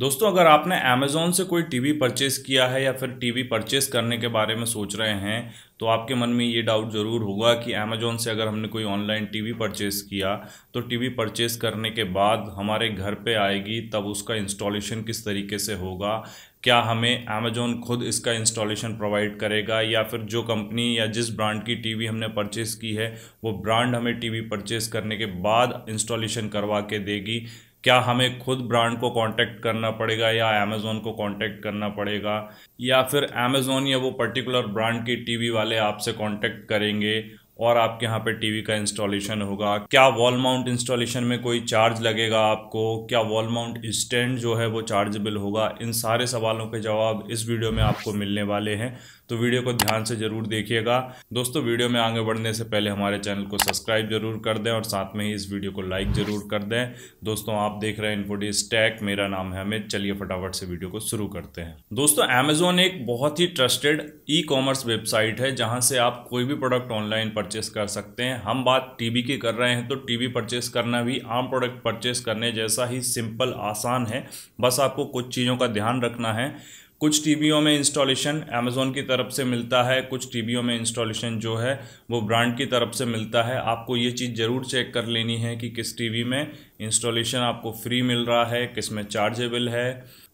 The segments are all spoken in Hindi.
दोस्तों अगर आपने अमेज़ोन से कोई टीवी परचेस किया है या फिर टीवी परचेस करने के बारे में सोच रहे हैं तो आपके मन में ये डाउट ज़रूर होगा कि अमेज़ोन से अगर हमने कोई ऑनलाइन टीवी परचेस किया तो टीवी परचेस करने के बाद हमारे घर पे आएगी तब उसका इंस्टॉलेशन किस तरीके से होगा क्या हमें अमेजोन खुद इसका इंस्टॉलेशन प्रोवाइड करेगा या फिर जो कंपनी या जिस ब्रांड की टीवी हमने परचेस की है वो ब्रांड हमें टीवी परचेस करने के बाद इंस्टॉलेशन करवा के देगी क्या हमें खुद ब्रांड को कांटेक्ट करना पड़ेगा या अमेजोन को कांटेक्ट करना पड़ेगा या फिर अमेजोन या वो पर्टिकुलर ब्रांड के टीवी वाले आपसे कांटेक्ट करेंगे और आपके यहाँ पे टीवी का इंस्टॉलेशन होगा क्या वॉल माउंट इंस्टॉलेशन में कोई चार्ज लगेगा आपको क्या वॉल माउंट स्टैंड जो है वो चार्जेबल होगा इन सारे सवालों के जवाब इस वीडियो में आपको मिलने वाले हैं तो वीडियो को ध्यान से ज़रूर देखिएगा दोस्तों वीडियो में आगे बढ़ने से पहले हमारे चैनल को सब्सक्राइब जरूर कर दें और साथ में ही इस वीडियो को लाइक ज़रूर कर दें दोस्तों आप देख रहे हैं इन्फोडी स्टैक मेरा नाम है अमित चलिए फटाफट से वीडियो को शुरू करते हैं दोस्तों अमेजोन एक बहुत ही ट्रस्टेड ई कॉमर्स वेबसाइट है जहाँ से आप कोई भी प्रोडक्ट ऑनलाइन पर परचेस कर सकते हैं हम बात टीवी की कर रहे हैं तो टीवी परचेस करना भी आम प्रोडक्ट परचेस करने जैसा ही सिंपल आसान है बस आपको कुछ चीज़ों का ध्यान रखना है कुछ टीवीओं में इंस्टॉलेशन अमेज़ोन की तरफ से मिलता है कुछ टीवीओं में इंस्टॉलेशन जो है वो ब्रांड की तरफ से मिलता है आपको ये चीज़ ज़रूर चेक कर लेनी है कि किस टीवी में इंस्टॉलेशन आपको फ्री मिल रहा है किस में चार्जेबल है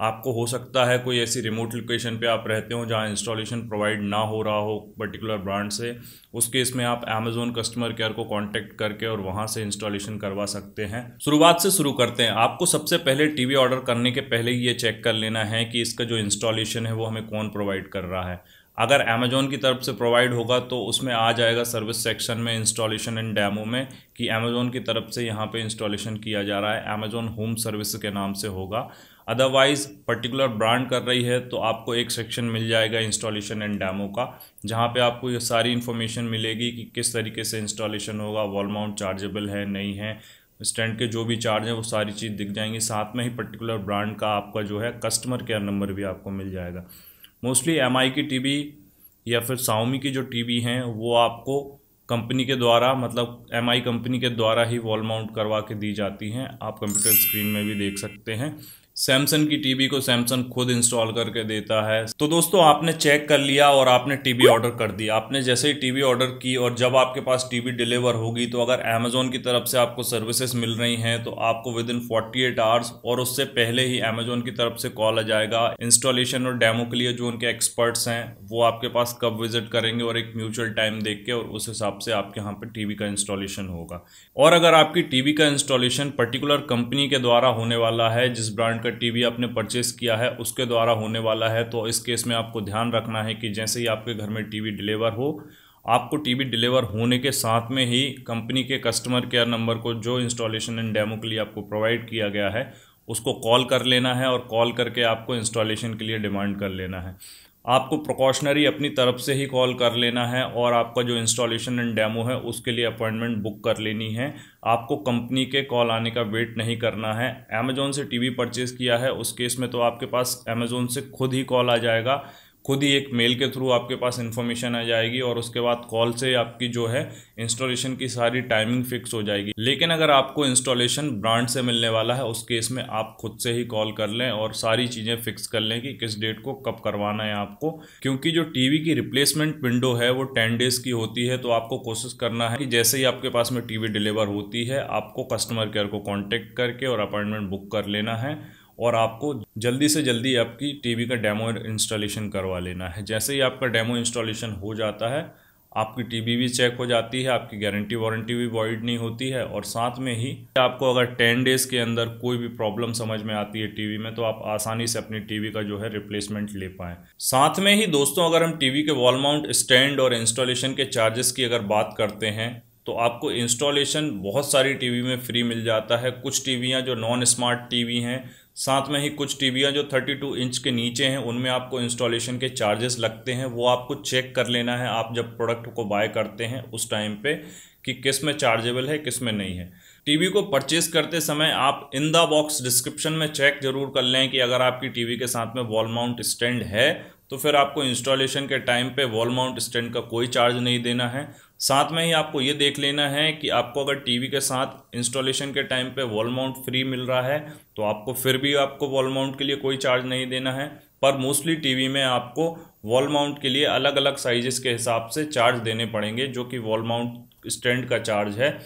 आपको हो सकता है कोई ऐसी रिमोट लोकेशन पे आप रहते हो जहाँ इंस्टॉलेशन प्रोवाइड ना हो रहा हो पर्टिकुलर ब्रांड से उस केस में आप अमेजोन कस्टमर केयर को कॉन्टैक्ट करके और वहाँ से इंस्टॉलेशन करवा सकते हैं शुरुआत से शुरू करते हैं आपको सबसे पहले टीवी ऑर्डर करने के पहले ये चेक कर लेना है कि इसका जो इंस्टॉलेशन है वो हमें कौन प्रोवाइड कर रहा है अगर अमेजोन की तरफ से प्रोवाइड होगा तो उसमें आ जाएगा सर्विस सेक्शन में इंस्टॉलेशन एंड डैमो में कि अमेजोन की तरफ से यहाँ पे इंस्टॉलेशन किया जा रहा है अमेजोन होम सर्विस के नाम से होगा अदरवाइज़ पर्टिकुलर ब्रांड कर रही है तो आपको एक सेक्शन मिल जाएगा इंस्टॉलेशन एंड डैमो का जहाँ पे आपको ये सारी इन्फॉर्मेशन मिलेगी कि किस तरीके से इंस्टॉलेशन होगा वॉल माउंट चार्जेबल है नहीं है स्टैंड के जो भी चार्ज हैं वो सारी चीज़ दिख जाएंगी साथ में ही पर्टिकुलर ब्रांड का आपका जो है कस्टमर केयर नंबर भी आपको मिल जाएगा मोस्टली एम की टीवी या फिर साउमी की जो टीवी हैं वो आपको कंपनी के द्वारा मतलब एम कंपनी के द्वारा ही वॉल माउंट करवा के दी जाती हैं आप कंप्यूटर स्क्रीन में भी देख सकते हैं सैमसंग की टीवी को सैमसंग खुद इंस्टॉल करके देता है तो दोस्तों आपने चेक कर लिया और आपने टीवी ऑर्डर कर दी आपने जैसे ही टीवी ऑर्डर की और जब आपके पास टीवी डिलीवर होगी तो अगर अमेजोन की तरफ से आपको सर्विसेज मिल रही हैं तो आपको within forty eight hours और उससे पहले ही अमेजोन की तरफ से कॉल आ जाएगा इंस्टॉलेशन और डेमो के लिए जो उनके एक्सपर्ट्स हैं वो आपके पास कब विजिट करेंगे और एक म्यूचुअल टाइम देख के और उस हिसाब से आपके यहाँ पर टीवी का इंस्टॉलेशन होगा और अगर आपकी टीवी का इंस्टॉलेशन पर्टिकुलर कंपनी के द्वारा होने वाला है जिस ब्रांड का अगर टीवी आपने परचेस किया है उसके द्वारा होने वाला है तो इस केस में आपको ध्यान रखना है कि जैसे ही आपके घर में टीवी डिलीवर हो आपको टीवी डिलीवर होने के साथ में ही कंपनी के कस्टमर केयर नंबर को जो इंस्टॉलेशन एंड डेमो के लिए आपको प्रोवाइड किया गया है उसको कॉल कर लेना है और कॉल करके आपको इंस्टॉलेशन के लिए डिमांड कर लेना है आपको प्रिकॉशनरी अपनी तरफ से ही कॉल कर लेना है और आपका जो इंस्टॉलेशन एंड डेमो है उसके लिए अपॉइंटमेंट बुक कर लेनी है आपको कंपनी के कॉल आने का वेट नहीं करना है अमेज़ोन से टीवी परचेज़ किया है उस केस में तो आपके पास अमेज़ोन से खुद ही कॉल आ जाएगा खुद ही एक मेल के थ्रू आपके पास इन्फॉर्मेशन आ जाएगी और उसके बाद कॉल से आपकी जो है इंस्टॉलेशन की सारी टाइमिंग फिक्स हो जाएगी लेकिन अगर आपको इंस्टॉलेशन ब्रांड से मिलने वाला है उस केस में आप खुद से ही कॉल कर लें और सारी चीज़ें फिक्स कर लें कि किस डेट को कब करवाना है आपको क्योंकि जो टीवी की रिप्लेसमेंट विंडो है वो टेन डेज की होती है तो आपको कोशिश करना है कि जैसे ही आपके पास में टीवी डिलीवर होती है आपको कस्टमर केयर को कॉन्टेक्ट करके और अपॉइंटमेंट बुक कर लेना है और आपको जल्दी से जल्दी आपकी टीवी का डेमो इंस्टॉलेशन करवा लेना है जैसे ही आपका डेमो इंस्टॉलेशन हो जाता है आपकी टीवी भी चेक हो जाती है आपकी गारंटी वारंटी भी वॉइड नहीं होती है और साथ में ही आपको अगर टेन डेज़ के अंदर कोई भी प्रॉब्लम समझ में आती है टीवी में तो आप आसानी से अपनी टीवी का जो है रिप्लेसमेंट ले पाएँ साथ में ही दोस्तों अगर हम टीवी के वॉल माउंट स्टैंड और इंस्टॉलेशन के चार्जेस की अगर बात करते हैं तो आपको इंस्टॉलेशन बहुत सारी टीवी में फ्री मिल जाता है कुछ टीवियाँ जो नॉन स्मार्ट टीवी हैं साथ में ही कुछ टीवियाँ जो 32 इंच के नीचे हैं उनमें आपको इंस्टॉलेशन के चार्जेस लगते हैं वो आपको चेक कर लेना है आप जब प्रोडक्ट को बाय करते हैं उस टाइम पे कि किस में चार्जेबल है किस में नहीं है टीवी को परचेज करते समय आप इन द बॉक्स डिस्क्रिप्शन में चेक जरूर कर लें कि अगर आपकी टीवी के साथ में वॉल माउंट स्टैंड है तो फिर आपको इंस्टॉलेशन के टाइम पे वॉल माउंट स्टैंड का कोई चार्ज नहीं देना है साथ में ही आपको ये देख लेना है कि आपको अगर टीवी के साथ इंस्टॉलेशन के टाइम पे वॉल माउंट फ्री मिल रहा है तो आपको फिर भी आपको वॉल माउंट के लिए कोई चार्ज नहीं देना है पर मोस्टली टीवी में आपको वॉल माउंट के लिए अलग अलग साइजेस के हिसाब से चार्ज देने पड़ेंगे जो कि वॉल माउंट स्टैंड का चार्ज है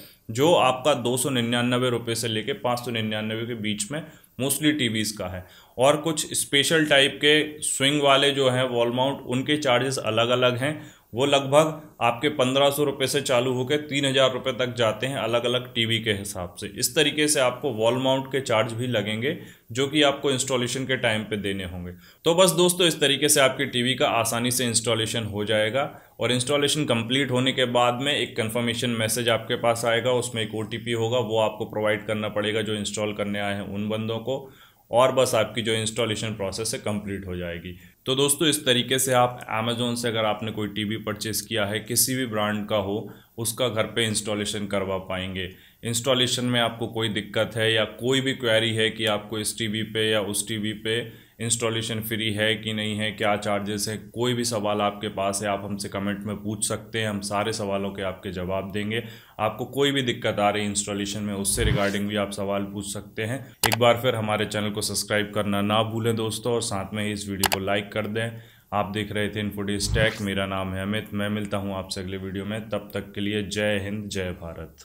जो आपका दो सौ निन्यानवे रुपये से लेकर पाँच सौ निन्यानवे के बीच में मोस्टली टीवीज़ का है और कुछ स्पेशल टाइप के स्विंग वाले जो हैं वॉल माउंट उनके चार्जेस अलग अलग हैं वो लगभग आपके पंद्रह सौ रुपये से चालू होकर तीन हज़ार रुपये तक जाते हैं अलग अलग टीवी के हिसाब से इस तरीके से आपको वॉल माउंट के चार्ज भी लगेंगे जो कि आपको इंस्टॉलेशन के टाइम पे देने होंगे तो बस दोस्तों इस तरीके से आपकी टीवी का आसानी से इंस्टॉलेशन हो जाएगा और इंस्टॉलेशन कंप्लीट होने के बाद में एक कंफर्मेशन मैसेज आपके पास आएगा उसमें एक ओ होगा वो आपको प्रोवाइड करना पड़ेगा जो इंस्टॉल करने आए हैं उन बंदों को और बस आपकी जो इंस्टॉलेशन प्रोसेस है कंप्लीट हो जाएगी तो दोस्तों इस तरीके से आप अमेजोन से अगर आपने कोई टीवी परचेस किया है किसी भी ब्रांड का हो उसका घर पे इंस्टॉलेशन करवा पाएंगे इंस्टॉलेशन में आपको कोई दिक्कत है या कोई भी क्वेरी है कि आपको इस टीवी पे या उस टीवी पे इंस्टॉलेशन फ्री है कि नहीं है क्या चार्जेस है कोई भी सवाल आपके पास है आप हमसे कमेंट में पूछ सकते हैं हम सारे सवालों के आपके जवाब देंगे आपको कोई भी दिक्कत आ रही है इंस्टॉलेशन में उससे रिगार्डिंग भी आप सवाल पूछ सकते हैं एक बार फिर हमारे चैनल को सब्सक्राइब करना ना भूलें दोस्तों और साथ में इस वीडियो को लाइक कर दें आप देख रहे थे इन्फोडेज स्टैक मेरा नाम है अमित मैं मिलता हूँ आपसे अगले वीडियो में तब तक के लिए जय हिंद जय भारत